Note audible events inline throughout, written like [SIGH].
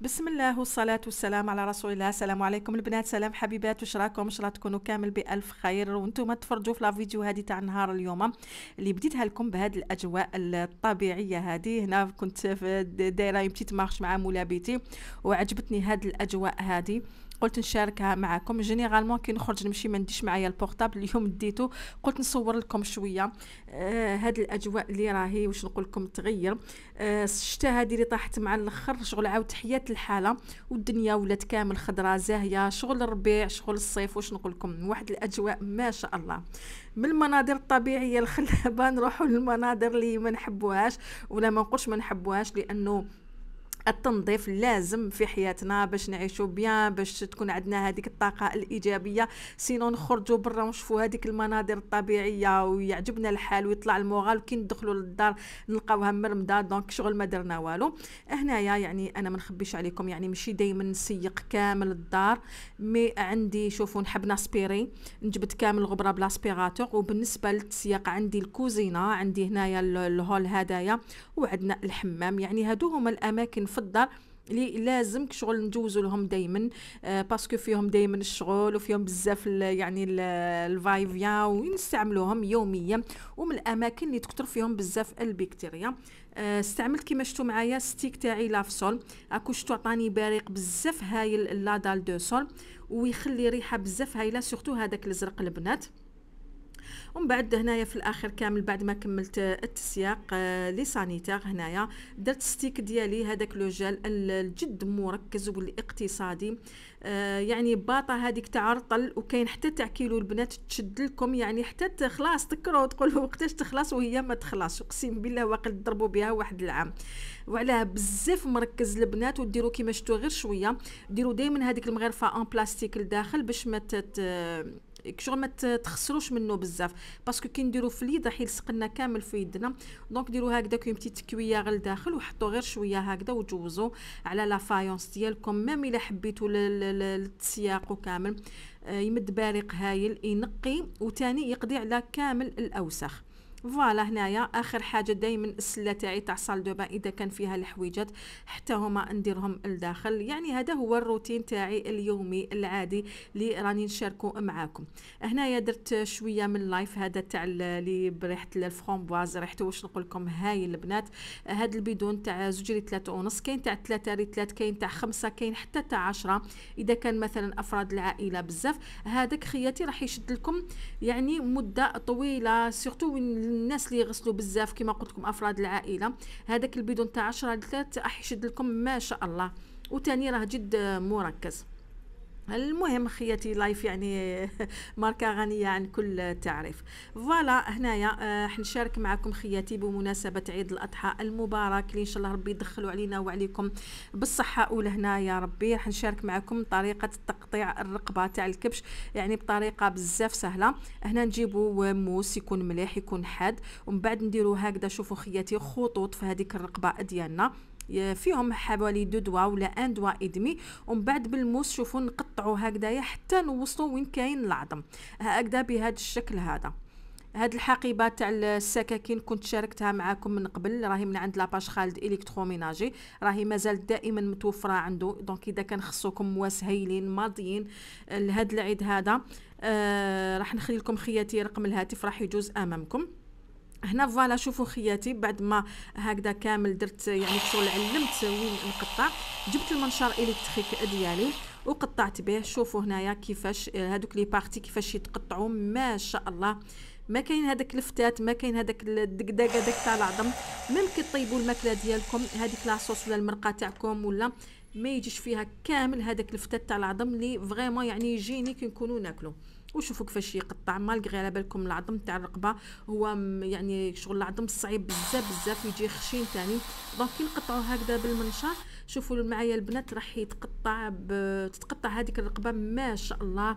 بسم الله والصلاة والسلام على رسول الله السلام عليكم البنات سلام حبيبات واش راكم واش راه تكونوا كامل بألف خير وانتم تفرجوا في الفيديو هذه تاع نهار اليوم اللي بديتها لكم بهذه الأجواء الطبيعية هذه هنا كنت دايرة يمتيت مارش مع مولا بيتي وعجبتني هذه الأجواء هذه قلت نشاركها معكم جينيرالمون كي نخرج نمشي ما نديش معايا البورطابل [LAUGHS] اليوم ديتو قلت نصور لكم شويه آه هاد الاجواء اللي راهي واش نقول لكم تغير آه الشتاء هذه اللي طاحت مع الاخر شغل عاود حياه الحاله والدنيا ولات كامل خضراء زاهيه شغل الربيع شغل الصيف واش نقول لكم واحد الاجواء ما شاء الله من المناظر الطبيعيه الخلابه نروحوا للمناظر اللي ما نحبوهاش ولا ما نقولش ما نحبوهاش لانه التنظيف لازم في حياتنا باش نعيشوا بيان باش تكون عندنا هذيك الطاقه الايجابيه سينو نخرجوا برا ونشوفوا هذيك المناظر الطبيعيه ويعجبنا الحال ويطلع المغال وكي ندخلوا للدار نلقاوها مرمده دونك شغل ما درنا والو هنايا يعني انا ما نخبيش عليكم يعني ماشي دائما نسيق كامل الدار مي عندي شوفوا نحب ناسبيري نجبد كامل الغبره بلاسبيراتور وبالنسبه للتسياق عندي الكوزينه عندي هنايا الهول هدايا وعندنا الحمام يعني هادو هما الاماكن في الدار اللي لازم شغل ندوزو لهم دائما آه باسكو فيهم دائما الشغل وفيهم بزاف يعني الفايفيا ونستعملوهم يوميا ومن الاماكن اللي تكثر فيهم بزاف البكتيريا آه استعملت كيما شفتوا معايا ستيك تاعي لافسول اكو شتو عطاني بارق بزاف هايل لادال دو سول ويخلي ريحه بزاف هايله سورتو هذاك الزرق البنات ومن بعد هنايا في الاخر كامل بعد ما كملت التسياق آه، لي سانيتير هنايا درت ستيك ديالي هذاك لو جيل الجد مركز والاقتصادي آه، يعني باطه هذيك تاع رطل وكاين حتى تاع كيلو البنات تشد لكم يعني حتى خلاص تكرو تقولوا وقتاش تخلص وهي ما تخلص اقسم بالله واقل تضربوا بها واحد العام وعلاه بزاف مركز البنات وديروا كيما شتو غير شويه ديروا دائما هذيك المغرفه ان بلاستيك لداخل باش ما شغل ما تخسروش منه بزاف باسكو كي نديرو في اليد راح يلصق لنا كامل في يدنا دونك ديرو هكذا كيما تكويه غير لداخل وحطوا غير شويه هكذا وجوزوا على لافايونس ديالكم ميم الا حبيتوا التسياق كامل آه، يمد بارق هايل ينقي وتاني يقضي على كامل الاوساخ فوالا هنايا اخر حاجه دائما السله تاعي تاع صال دو بان اذا كان فيها الحويجات حتى هما نديرهم لداخل يعني هذا هو الروتين تاعي اليومي العادي اللي راني نشاركو معاكم هنايا درت شويه من اللايف هذا تاع اللي بريحه الفرومبواز ريحته واش نقول لكم هاي البنات هاد البيدون تاع زوج ري ونص كاين تاع 3 ري 3 كاين تاع 5 كاين حتى تاع 10 اذا كان مثلا افراد العائله بزاف هذاك خياتي راح يشد لكم يعني مده طويله سورتو وين الناس اللي يغسلوا بزاف كما قلت لكم افراد العائله هذاك البيضون تاع 10 لتر 3 راح يشد لكم ما شاء الله وثاني راه جد مركز المهم خياتي لايف يعني [LAUGHS] ماركه غنيه عن كل تعريف فوالا هنايا آه، حنشارك معكم خياتي بمناسبه عيد الاضحى المبارك اللي ان شاء الله ربي يدخلوا علينا وعليكم بالصحه هنا يا ربي حنشارك معكم طريقه تقطيع الرقبه تاع الكبش يعني بطريقه بزاف سهله هنا نجيبوا موس يكون مليح يكون حاد ومن بعد نديروا هكذا شوفوا خياتي خطوط في هذيك الرقبه ديالنا فيهم حوالي دو دوا ولا ان دوا ادمي ومن بعد بالموس شوفوا نقطعوا هكذايا حتى نوصلوا وين كاين العظم هكذا بهذا الشكل هذا هاد الحقيبه تاع السكاكين كنت شاركتها معاكم من قبل راهي من عند لاباج خالد الكتروميناجي راهي مازالت دائما متوفره عنده دونك اذا كان خصوكم هايلين ماضيين لهاد العيد هذا آه راح نخلي لكم خياتي رقم الهاتف راح يجوز امامكم هنا فوالا شوفوا خياتي بعد ما هكذا كامل درت يعني شغل علمت وين نقطع جبت المنشار الكتريك ديالي وقطعت به شوفوا هنايا كيفاش هذوك لي بارتي كيفاش يتقطعوا ما شاء الله ما كاين هذاك الفتات ما كاين هذاك الدقداق هذاك تاع العظم ميم كطيبوا الماكله ديالكم هذيك لاصوص ولا المرقه تاعكم ولا ما يجيش فيها كامل هذاك الفتات تاع العظم اللي فريمون يعني يجيني كي نكونوا ناكلو وشوفوا كيفاش يقطع مالغري على بالكم العظم تاع الرقبه هو يعني شغل العظم صعيب بزاف بزاف يجي خشين ثاني دونك كي نقطعوا هكذا بالمنشار شوفوا معايا البنات راح يتقطع تتقطع هذيك الرقبه ما شاء الله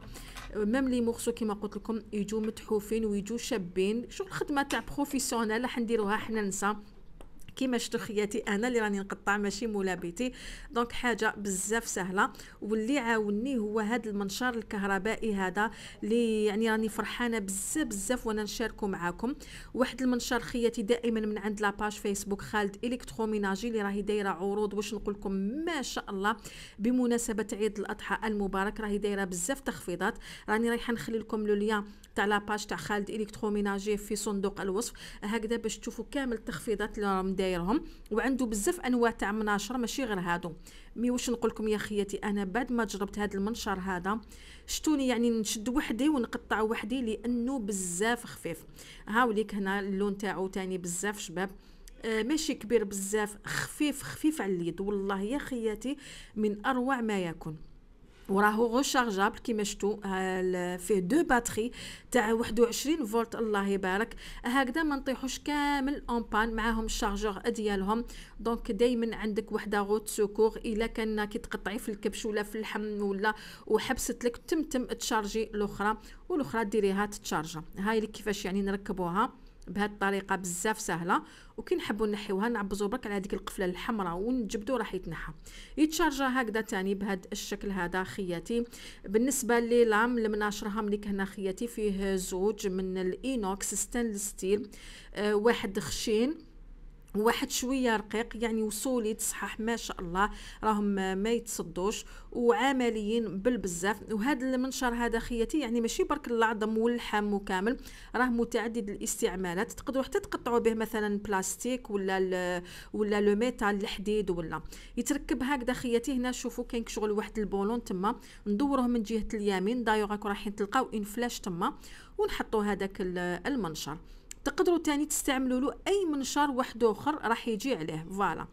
ميم لي مورسو كيما قلت لكم يجوا متحوفين ويجوا شابين شغل خدمه تاع بروفيسيونال راح نديروها حنا نسا كيما شتو خياتي انا اللي راني نقطع ماشي مولا بيتي دونك حاجه بزاف سهله واللي عاوني هو هذا المنشار الكهربائي هذا اللي يعني راني فرحانه بزاف بزاف وانا نشاركه معاكم واحد المنشار خياتي دائما من عند لاباج فيسبوك خالد الكتروميناجي اللي راهي دايره عروض واش نقول لكم ما شاء الله بمناسبه عيد الاضحى المبارك راهي دايره بزاف تخفيضات راني رايحه نخلي لكم لو ليان تاع لاباج تاع خالد الكتروميناجي في صندوق الوصف هكذا باش تشوفوا كامل التخفيضات اللي راهم دايرهم وعنده بزاف انواع تاع مناشر ماشي غير هادو مي واش نقول لكم يا خياتي انا بعد ما جربت هذا المنشر هذا شتوني يعني نشد وحدي ونقطع وحدي لانه بزاف خفيف هاوليك هنا اللون تاعو تاني بزاف شباب آه ماشي كبير بزاف خفيف خفيف على اليد والله يا خياتي من اروع ما يكون وراهو غوشارجابل كيما شفتوا آه، فيه دو باتري تاع 21 فولت الله يبارك هكذا ما نطيحوش كامل اون بان معاهم الشارجور ديالهم دونك دائما عندك وحده غوت سكور الا كان كي تقطعي في الكبش ولا في اللحم ولا وحبست لك تم تم تشارجي الاخرى والاخرى ديريها تتشارجا هاي كيفاش يعني نركبوها بهذه الطريقه بزاف سهله وكي نحبوا نحيوها نعبزوا برك على هذيك القفله الحمراء ونجبدوا راح يتنحى يتشارجا هكذا تاني بهذا الشكل هذا خياتي بالنسبه للام المناشر هم هنا خياتي فيه زوج من الاينوكس ستانلس ستيل آه واحد خشين واحد شويه رقيق يعني وصولي صحاح ما شاء الله راهم ما يتصدوش وعمليين بالبزاف وهذا المنشر هذا خياتي يعني ماشي برك العظم واللحم وكامل راه متعدد الاستعمالات تقدروا حتى تقطعوا به مثلا بلاستيك ولا ال ولا لو ميتال الحديد ولا يتركب هكذا خياتي هنا شوفوا كاين شغل واحد البولون تما ندوروه من جهه اليمين دايوغ راحين تلقاو ان فلاش تما ونحطوا هذاك المنشر تقدروا تاني تستعملوا له اي منشار واحد اخر راح يجي عليه فوالا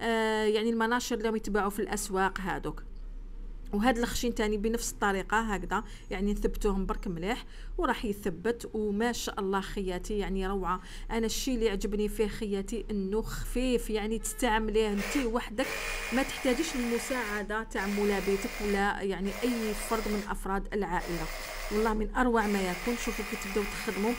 آه يعني المناشر اللي يتباعوا في الاسواق هادوك وهاد الخشين تاني بنفس الطريقة هكذا يعني نثبتوهم برك مليح وراح يثبت وما شاء الله خياتي يعني روعة أنا الشي اللي عجبني فيه خياتي أنه خفيف يعني تستعمليه أنت وحدك ما تحتاجش المساعدة تاع ملابيتك ولا يعني أي فرد من أفراد العائلة والله من أروع ما يكون شوفوا كي تبداو تخدموا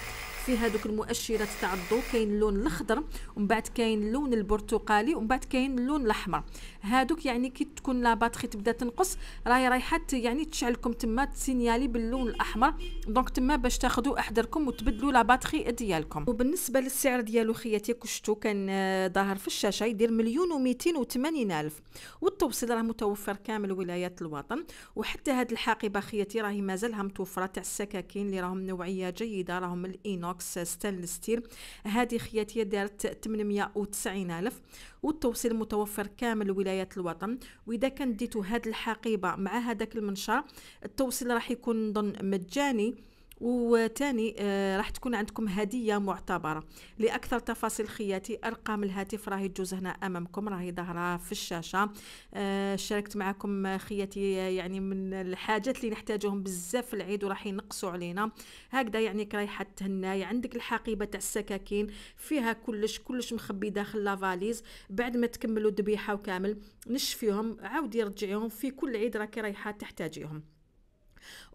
في هذوك المؤشرات تاع الضوء كاين اللون الاخضر ومن بعد كاين اللون البرتقالي ومن بعد كاين اللون الاحمر هادوك يعني كي تكون لاباتري تبدا تنقص راهي رايحه يعني تشعلكم تما تسينيالي باللون الاحمر دونك تما باش تاخذوا احذركم وتبدلوا لاباتري ديالكم وبالنسبه للسعر ديالو خياتي كشتو كان آه، ظاهر في الشاشه يدير مليون و 280 الف والتوصيل راه متوفر كامل ولايات الوطن وحتى هاد الحقيبه خياتي راهي مازالها متوفره تاع السكاكين اللي راهم نوعيه جيده راهم الاينوك ماكس ستانلس ستيل هذه خياتيه دارت 890 الف والتوصيل متوفر كامل ولايات الوطن واذا كان ديتو هاد الحقيبه مع هذاك المنشار التوصيل راح يكون نظن مجاني وثاني آه، راح تكون عندكم هدية معتبرة لأكثر تفاصيل خياتي أرقام الهاتف راهي تجوز هنا أمامكم راهي ظاهرة في الشاشة آه، شاركت معكم خياتي آه، يعني من الحاجات اللي نحتاجوهم بزاف في العيد وراح ينقصوا علينا هكذا يعني كرايحة تهناي عندك الحقيبة تاع السكاكين فيها كلش كلش مخبي داخل لافاليز بعد ما تكملوا الذبيحة وكامل نشفيهم عاودي رجعيهم في كل عيد راكي رايحة تحتاجيهم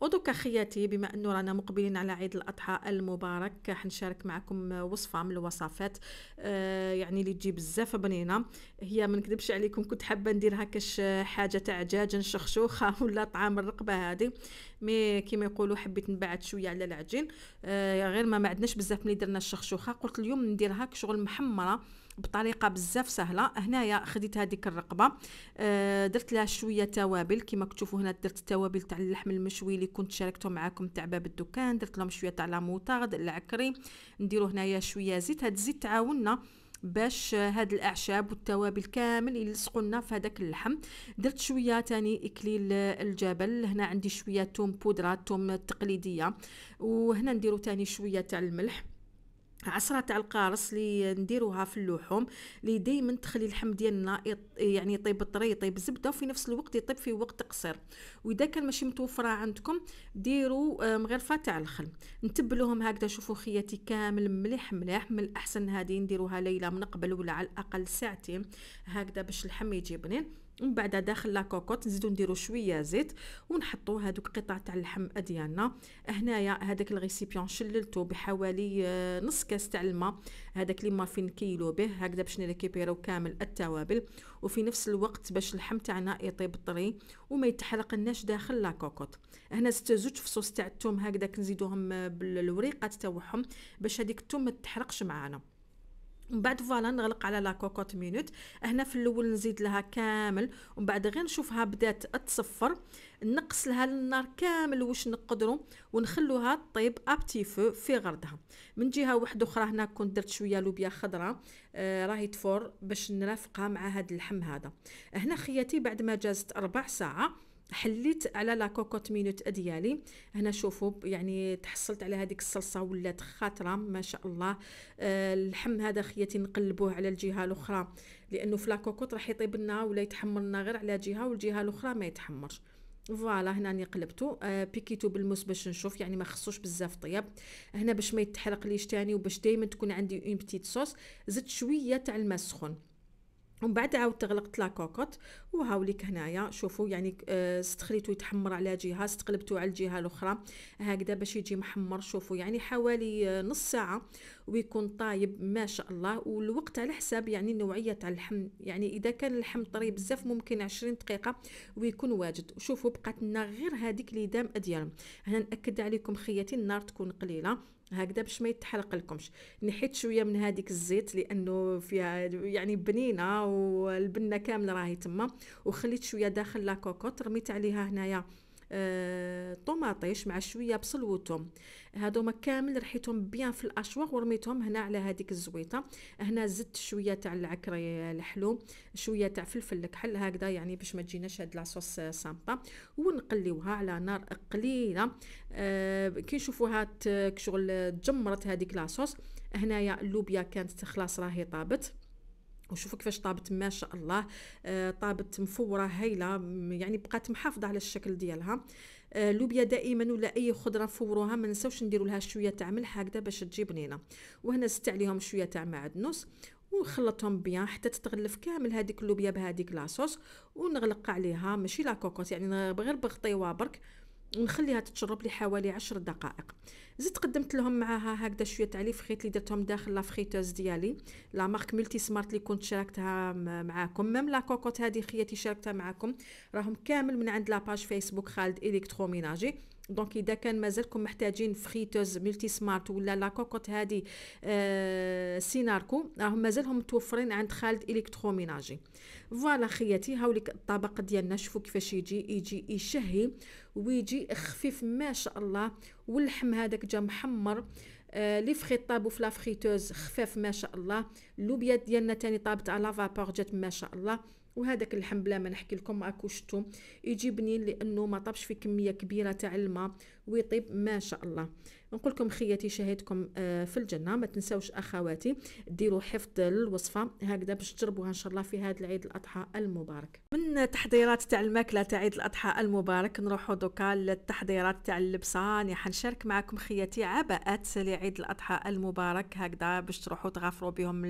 ودوكا خياتي بما انه رانا مقبلين على عيد الاضحى المبارك حنشارك معكم وصفه من الوصفات آه يعني اللي تجي بزاف بنينه هي ما نكذبش عليكم كنت حابه نديرها كاش حاجه تاع دجاج شخشوخه [LAUGHS] ولا طعام الرقبه هذه مي كيما يقولوا حبيت نبعد شويه على العجين آه غير ما ما عندناش بزاف ملي درنا الشخشوخه قلت اليوم نديرها كشغل محمره بطريقه بزاف سهله هنايا خديت هذيك الرقبه آه، درت لها شويه توابل كما كتشوفوا هنا درت التوابل تاع اللحم المشوي اللي كنت شاركته معكم تاع باب الدكان درت لهم شويه تاع لاموطارد العكري نديرو هنايا شويه زيت هاد الزيت تعاوننا باش هاد الاعشاب والتوابل كامل يلصقوا لنا في هذاك اللحم درت شويه تاني اكليل الجبل هنا عندي شويه توم بودره توم التقليديه وهنا نديرو تاني شويه تاع الملح عصرة تاع القارص اللي نديروها في اللحوم اللي دائما تخلي اللحم ديالنا يعني يطيب طري يطيب زبده وفي نفس الوقت يطيب في وقت قصير واذا كان ماشي متوفره عندكم ديروا آه، مغرفه تاع الخل نتبلوهم هكذا شوفوا خياتي كامل مليح مليح من الاحسن هذه نديروها ليله من قبل ولا على الاقل ساعتين هكذا باش اللحم يجي بنين من بعد داخل لا كوكوط نزيدو نديرو شويه زيت ونحطو هذوك قطع تاع اللحم ديالنا هنايا هذاك الريسيبيون شللتو بحوالي آه، نص كاس تاع الماء هذاك اللي ما فين كيلو به هكذا باش نريكيبيرو كامل التوابل وفي نفس الوقت باش اللحم تاعنا يطيب طري وما يتحرقناش داخل لا كوكوط هنا ست زوج فصوص تاع الثوم هكذا كنزيدوهم بالوريقات تاعهم باش هذيك الثوم ما تحرقش معانا من بعد فوالا نغلق على لا كوكوت مينوت هنا في الاول نزيد لها كامل ومن بعد غير نشوفها بدات تصفر نقص لها النار كامل واش نقدروا ونخلوها طيب ابتي فو في غردها من جهه واحده اخرى هنا كنت درت شويه لوبيا خضراء آه، راهي تفور باش نرافقها مع هاد اللحم هذا هنا خياتي بعد ما جازت ربع ساعه حليت على لا كوكوت مينوت ديالي هنا شوفوا يعني تحصلت على هذيك الصلصه ولات خاطره ما شاء الله آه، اللحم هذا خياتي نقلبوه على الجهه الاخرى لانه في لا كوكوت راح يطيب لنا ولا يتحمر لنا غير على جهه والجهه الاخرى ما يتحمرش فوالا هنا راني قلبته آه بيكيتو بالموس باش نشوف يعني ما خصوش بزاف طياب هنا باش ما يتحرق ليش تاني وباش دائما تكون عندي اون بتيت صوص زدت شويه تاع الماء السخون ومن بعد عاود تغلقت لاكوكوط وهاوليك هنايا شوفوا يعني استخليتو آه، يتحمر على جهه استقلبتو على الجهه الاخرى هكذا باش يجي محمر شوفوا يعني حوالي آه، نص ساعه ويكون طايب ما شاء الله والوقت على حساب يعني النوعيه تاع اللحم يعني اذا كان اللحم طري بزاف ممكن 20 دقيقه ويكون واجد شوفوا بقات لنا غير هذيك اللي دام ديالهم هنا ناكد عليكم خياتي النار تكون قليله هكذا باش ما يتحرق لكمش نحيت شويه من هذيك الزيت لانه فيها يعني بنينه والبنه كامله راهي تما وخليت شويه داخل لا كوكوط رميت عليها هنايا آه، طوماطيش مع شويه بصل وثوم هادوما كامل رحيتهم بيان في الاشواغ ورميتهم هنا على هذيك الزويطه هنا زدت شويه تاع العكر الحلو شويه تاع فلفل الكحل هكذا يعني باش ما تجيناش هاد لاصوص سامبا ونقليوها على نار قليله أه كي نشوفوها آه، شغل تجمرت هذيك لاصوص هنايا اللوبيا كانت خلاص راهي طابت وشوفوا كيفاش طابت ما شاء الله آه، طابت مفوره هايله يعني بقات محافظه على الشكل ديالها آه، لوبيا دائما ولا اي خضره فوروها ما نساوش نديروا لها شويه تاع ملح هكذا باش تجي بنينه وهنا زدت عليهم شويه تاع معدنوس ونخلطهم بيان حتى تتغلف كامل هذيك اللوبيا بهذيك لاصوص ونغلق عليها ماشي لا كوكوس يعني غير بغطيوها برك ونخليها تتشرب لي حوالي عشر دقائق زدت قدمت لهم معاها هكذا شويه تاع لي فخيت اللي درتهم داخل لافريتوز ديالي لا مارك ملتي سمارت اللي كنت شاركتها معاكم ميم لا كوكوت هذه خياتي شاركتها معاكم راهم كامل من عند لاباج فيسبوك خالد الكتروميناجي دونك اذا كان مازالكم محتاجين فريتوز ملتي سمارت ولا لا كوكوت هذه آه سيناركو راهم مازالهم متوفرين عند خالد الكتروميناجي فوالا خياتي هاوليك الطبق ديالنا شوفوا كيفاش يجي يجي يشهي ويجي خفيف ما شاء الله واللحم هذاك جا محمر آه لي فخيط طابو في لافخيتوز خفاف ما شاء الله اللوبيا ديالنا تاني طابت على فابور جات ما شاء الله وهذاك اللحم بلا ما نحكي لكم راكو شفتو يجي بنين لانه ما طابش فيه كميه كبيره تاع الماء ويطيب ما شاء الله نقول لكم خياتي شهيتكم آه، في الجنه ما تنساوش اخواتي ديروا حفظ للوصفة هكذا باش تجربوها ان شاء الله في هذا العيد الاضحى المبارك من تحضيرات تاع الماكله تاع عيد الاضحى المبارك نروحوا دوكا للتحضيرات تاع اللبسة راني حنشارك معكم خياتي عباءات لعيد الاضحى المبارك هكذا باش تروحوا تغفروا بهم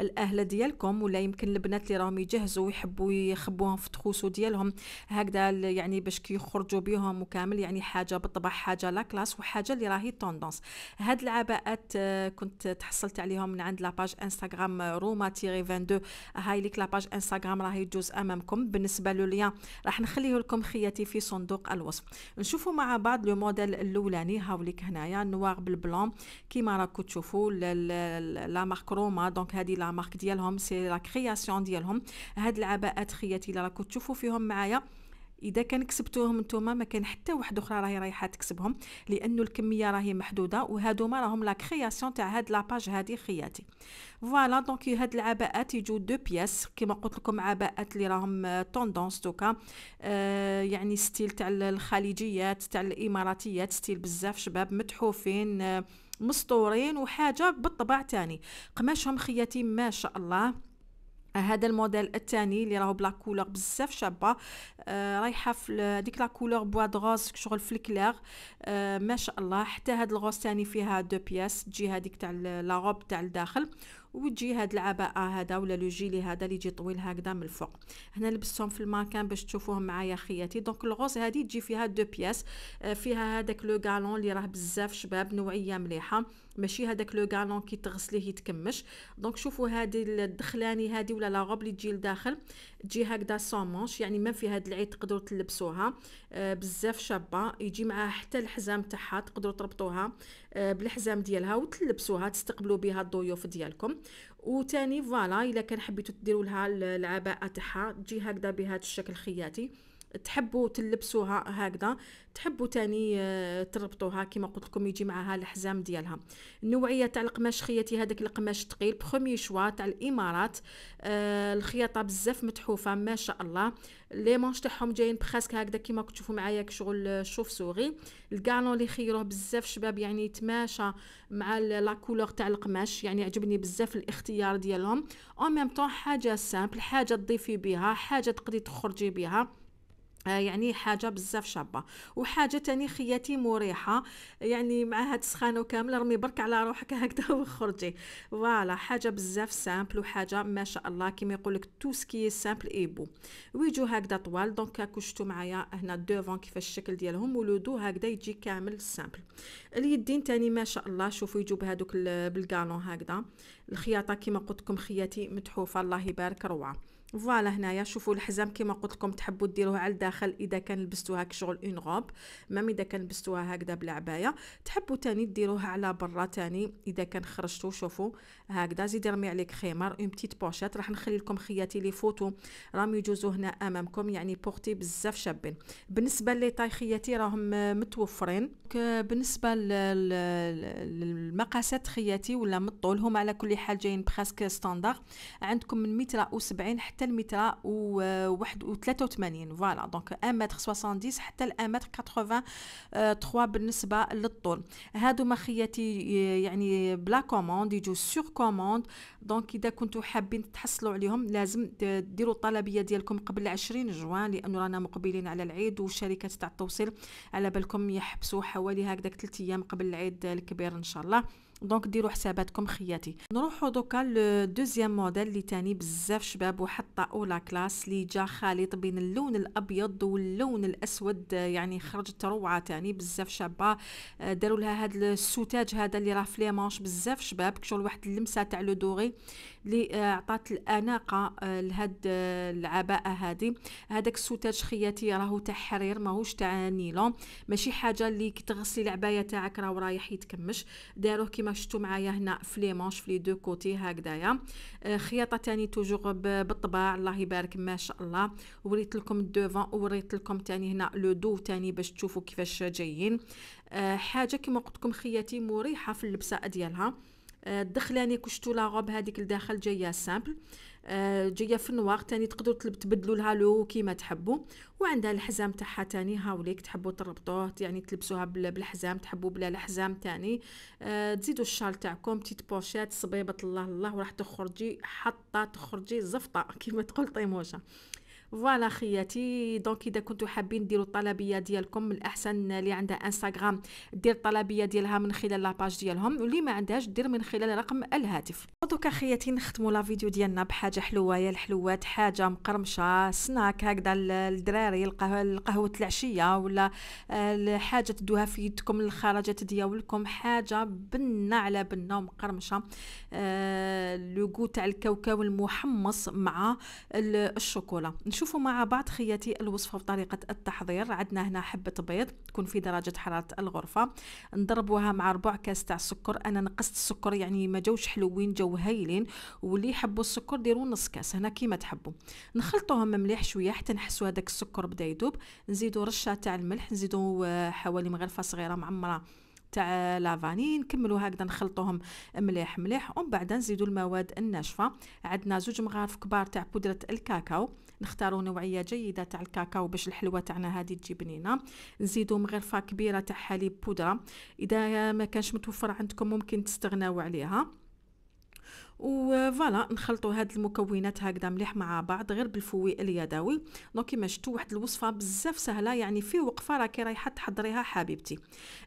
الاهل ديالكم ولا يمكن البنات اللي راهم يجهزوا ويحبوا يخبوهم في تخوسو ديالهم هكذا يعني باش كيخرجوا بهم وكامل يعني حاجه بالطبع طبع حاجه لا كلاس وحاجه اللي راهي توندونس هاد العباءات آه، كنت تحصلت عليهم من عند لاباج انستغرام آه، روما تيغي 22 هاي ليك لاباج انستغرام راهي تجوز امامكم بالنسبه لو ليان راح نخليه لكم خياتي في صندوق الوصف نشوفوا مع بعض لو موديل الاولاني هاوليك هنايا نوار بالبلون كيما راكو تشوفوا لا مارك روما دونك هذه لا مارك ديالهم سي لا كرياسيون ديالهم هاد العباءات خياتي اللي راكو تشوفوا فيهم معايا اذا كان كسبتوهم نتوما ما كان حتى واحد اخرى راهي رايحه تكسبهم لانه الكميه راهي محدوده ما راهم لا كرياسيون تاع هاد لاباج هادي خياتي فوالا دونك هاد العباءات يجو دو بياس كيما قلت لكم عباءات اللي راهم طوندونس دوكا آه يعني ستيل تاع الخليجيات تاع الاماراتيات ستيل بزاف شباب متحوفين آه مسطورين وحاجه بالطبع تاني قماشهم خياتي ما شاء الله هذا الموديل الثاني اللي راهو بلا كولور بزاف شابه آه رايحه في ديك لا كولور بوا دغوز شغل في الكلير آه، ما شاء الله حتى هاد الغوص تاني فيها دو بياس تجي هذيك تاع لاغوب تاع الداخل وتجي هاد العباءه هذا ولا لو جيلي هذا اللي يجي طويل هكذا من الفوق هنا لبستهم في الماكان باش تشوفوهم معايا خياتي دونك الغوص هذه تجي فيها دو بياس آه، فيها هذاك لو غالون اللي راه بزاف شباب نوعيه مليحه ماشي هذاك لو غالون كي تغسليه يتكمش دونك شوفوا هذه الدخلاني هذه ولا لاغوب اللي تجي لداخل تجي هكذا سون يعني ما في هاد العيد تقدروا تلبسوها آه، بزاف شابه يجي معها حتى الحزام تاعها تقدروا تربطوها آه، بالحزام ديالها وتلبسوها تستقبلوا بها الضيوف ديالكم وتاني فوالا الا كان حبيتوا ديروا لها العباءه تاعها تجي هكذا بهذا الشكل خياتي تحبوا تلبسوها هكذا تحبوا تاني آه، تربطوها كما قلت لكم يجي معها الحزام ديالها النوعيه تاع القماش خياتي هذاك القماش ثقيل بخومي شوا تاع الامارات آه، الخياطه بزاف متحوفه ما شاء الله لي مونش تاعهم جايين بخاسك هكذا كما تشوفوا معايا كشغل آه، شوف سوغي الكالون اللي خيروه بزاف شباب يعني تماشى مع لا كولور تاع القماش يعني عجبني بزاف الاختيار ديالهم اون ميم طون حاجه سامبل حاجه تضيفي بها حاجه تقدري تخرجي بها آه، يعني حاجه بزاف شابه وحاجه تاني خياتي مريحه يعني مع هاد السخانه كامله رمي برك على روحك هكذا [LAUGHS] وخرجي فوالا حاجه بزاف سامبل وحاجه ما شاء الله كيما يقول لك تو سكي سامبل اي بو ويجو هكذا طوال دونك هاكو معايا هنا دوفون كيفاش الشكل ديالهم ولودو هكذا يجي كامل سامبل اليدين تاني ما شاء الله شوفوا يجو بهذوك بالكالون هكذا الخياطه كيما قلت لكم خياتي متحوفه الله يبارك روعه فوالا هنايا شوفوا الحزام كما قلت لكم تحبوا ديروه على الداخل اذا كان لبستوها كشغل اون روب مام اذا كان لبستوها هكذا بلا عبايه تحبوا تاني ديروه على برا تاني اذا كان خرجتوا شوفوا هكذا زيد رمي عليك خيمر اون بتيت بوشيت راح نخلي لكم خياتي لي فوتو راهم يجوزوا هنا امامكم يعني بورتي بزاف شابين بالنسبه لي طاي خياتي راهم متوفرين بالنسبه للمقاسات خياتي ولا من الطول هما على كل حال جايين بخاسك ستاندر عندكم من متر و حتى حتى ل 183 فوالا دونك 1 متر 70 حتى ل 1 متر 83 بالنسبه للطول هادو خياتي يعني بلا كوموند يجو سور كوموند دونك اذا كنتو حابين تحصلوا عليهم لازم ديروا الطلبيه ديالكم قبل 20 جوان لانه رانا مقبلين على العيد والشركات تاع التوصيل على بالكم يحبسوا حوالي هكذاك 3 ايام قبل العيد الكبير ان شاء الله دونك ديروا حساباتكم خياتي نروحوا دوكا دوزيام موديل اللي تاني بزاف شباب وحتى اولا كلاس اللي جا خليط بين اللون الابيض واللون الاسود يعني خرجت روعه تاني بزاف شابه آه، داروا لها هذا السوتاج هذا اللي راه في مانش بزاف شباب كشغل واحد اللمسه تاع لو دوغي اللي آه، عطات الاناقه آه، لهاد العباءه هذه هذاك السوتاج خياتي راهو تاع حرير ماهوش تاع نيلون ماشي حاجه اللي كي تغسلي العبايه تاعك راهو رايح يتكمش داروه كيما شفتوا معايا هنا في لي مونش لي دو كوتي هكذايا آه، خياطه تاني توجور بالطباع الله يبارك ما شاء الله وريت لكم الدوفون وريت لكم تاني هنا لو دو تاني باش تشوفوا كيفاش جايين آه، حاجه كما قلت لكم خياتي مريحه في اللبسه ديالها الدخلاني آه، كشتو لا غوب هذيك لداخل جايه سامبل آه، جايه في النوار تاني تقدروا تبدلوا لها لو كيما تحبوا وعندها الحزام تاعها تاني هاوليك تحبوا تربطوه يعني تلبسوها بالحزام تحبوا بلا الحزام تاني آه، تزيدوا الشال تاعكم تيت بوشات صبيبه الله الله وراح تخرجي حطه تخرجي زفطه [LAUGHS] كيما تقول طيموشه فوالا خياتي دونك اذا كنتو حابين ديروا الطلبيه ديالكم من الاحسن اللي عندها انستغرام دير الطلبيه ديالها من خلال لاباج ديالهم واللي ما عندهاش دير من خلال رقم الهاتف دوكا خياتي نختموا لا فيديو ديالنا بحاجه حلوه يا الحلوات حاجه مقرمشه سناك هكذا الدراري القهوه العشيه ولا آه، حاجه تدوها في يدكم الخرجات ديالكم حاجه بنه على بنه ومقرمشه آه، لوغو تاع الكاوكاو المحمص مع الشوكولا نشوفوا مع بعض خياتي الوصفه بطريقه التحضير عندنا هنا حبه بيض تكون في درجه حراره الغرفه نضربوها مع ربع كاس تاع السكر انا نقصت السكر يعني ما جوش حلوين جو هايلين واللي يحبوا السكر ديروا نص كاس هنا كيما تحبوا نخلطوهم مليح شويه حتى نحسوا هذاك السكر بدا يذوب نزيدوا رشه تاع الملح نزيدوا آه، حوالي مغرفه صغيره معمره تاع لافاني نكملوا هكذا نخلطوهم مليح مليح ومن بعد نزيدوا المواد الناشفه عندنا زوج مغارف كبار تاع بودره الكاكاو نختاروا نوعيه جيده تاع الكاكاو باش الحلوه تاعنا هذه تجي بنينه نزيدوا مغرفه كبيره تاع حليب بودره اذا ما كانش متوفر عندكم ممكن تستغناو عليها وفوالا نخلطوا هاد المكونات هكذا مليح مع بعض غير بالفوي اليدوي دونك كيما شفتوا واحد الوصفه بزاف سهله يعني في وقفه راكي رايحه تحضريها حبيبتي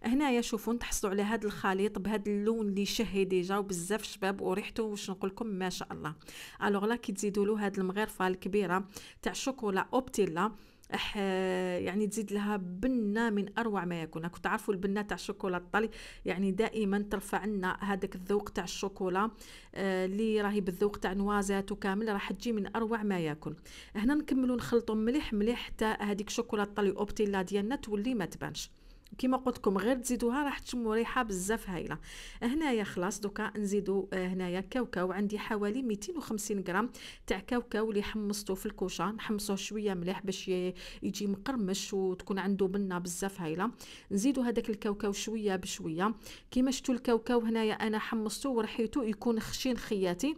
هنايا شوفوا تحصلوا على هاد الخليط بهاد اللون اللي شهي ديجا وبزاف شباب وريحته واش نقول لكم ما شاء الله الوغ لا كي تزيدوا له هاد المغرفه الكبيره تاع الشوكولا اوبتيلا أح آه، يعني تزيد لها بنة من أروع ما يكون كنت تعرفوا البنة تاع الشوكولا الطلي يعني دائما ترفع لنا هذاك الذوق تاع الشوكولا آه، اللي آه راهي بالذوق تاع نوازات وكامل راح تجي من أروع ما يكون هنا نكملوا نخلطوا مليح مليح حتى هذيك شوكولا الطلي أوبتيلا ديالنا تولي ما تبانش كما قلت لكم غير تزيدوها راح تشموا ريحه بزاف هايله هنايا خلاص دوكا نزيدو آه، هنايا كاوكاو عندي حوالي 250 غرام تاع كاوكاو اللي حمصته في الكوشه نحمصوه شويه مليح باش يجي مقرمش وتكون عنده بنه بزاف هايله نزيدو هذاك الكاوكاو شويه بشويه كيما شفتوا الكاوكاو هنايا انا حمصته ورحيته يكون خشين خياتي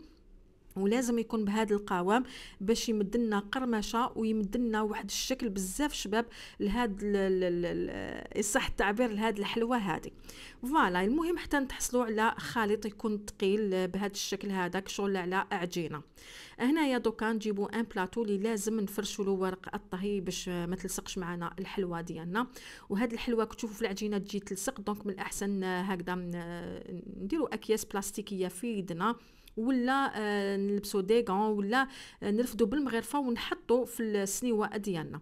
ولازم يكون بهذا القوام باش يمد لنا قرمشه ويمد لنا واحد الشكل بزاف شباب لهاد الصح التعبير لهاد الحلوه هذه فوالا المهم حتى نتحصلوا على خليط يكون ثقيل بهذا الشكل هذاك شغل على عجينه هنايا دوكا نجيبوا ان بلاطو اللي لازم نفرشوا له ورق الطهي باش ما تلصقش معنا الحلوه ديالنا وهاد الحلوه كتشوفوا في العجينه تجي تلصق دونك من الاحسن هكذا نديروا اكياس بلاستيكيه في يدنا ولا آه، نلبسو ديغون ولا آه، نرفدو بالمغرفه ونحطو في السنيوه ديالنا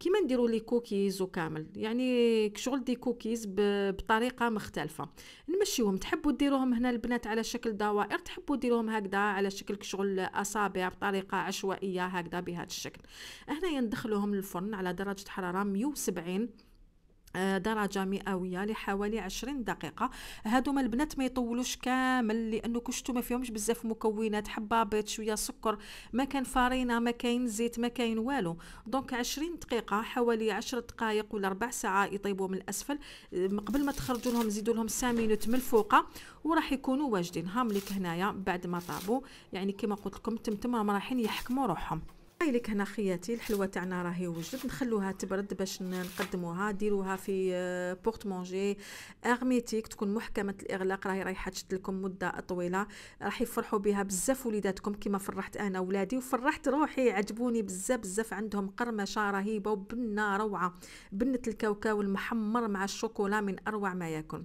كيما نديرو لي كوكيز وكامل يعني شغل دي كوكيز بطريقه مختلفه نمشيوهم تحبوا ديروهم هنا البنات على شكل دوائر تحبوا ديروهم هكذا على شكل شغل اصابع بطريقه عشوائيه هكذا بهذا الشكل هنايا ندخلوهم للفرن على درجه حراره 170 آه، درجة مئوية لحوالي 20 دقيقة هادوما البنات ما يطولوش كامل لأنه كشتو ما فيهمش بزاف مكونات حبابات شوية سكر ما كان فارينة ما كاين زيت ما كاين والو دونك 20 دقيقة حوالي 10 دقائق ولا ربع ساعة يطيبوا من الأسفل آه، قبل ما تخرجوا لهم زيدوا لهم 5 مينوت من الفوق وراح يكونوا واجدين هامليك هنايا بعد ما طابوا يعني كما قلت لكم تمتم راهم رايحين يحكموا روحهم لك هنا خياتي الحلوه تاعنا راهي وجد نخلوها تبرد باش نقدموها ديروها في آه، بورت مونجي اغميتيك تكون محكمه الاغلاق راهي رايحه تشد لكم مده طويله راح يفرحوا بها بزاف وليداتكم كما فرحت انا ولادي وفرحت روحي عجبوني بزاف بزاف عندهم قرمشه رهيبه وبنه روعه بنه الكاوكاو المحمر مع الشوكولا من اروع ما يكون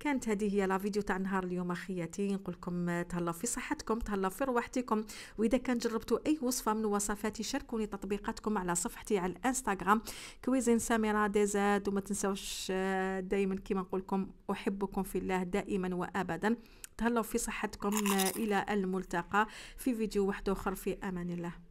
كانت هذه هي لا فيديو تاع نهار اليوم اخياتي نقول لكم تهلاو في صحتكم تهلاو في رواحتكم واذا كان جربتوا اي وصفه من وصفاتي شاركوني تطبيقاتكم على صفحتي على الانستغرام كويزين سميره ديزاد وما تنساوش آه، دائما كما نقول لكم احبكم في الله دائما وابدا تهلاو في صحتكم آه، الى الملتقى في فيديو واحد اخر في امان الله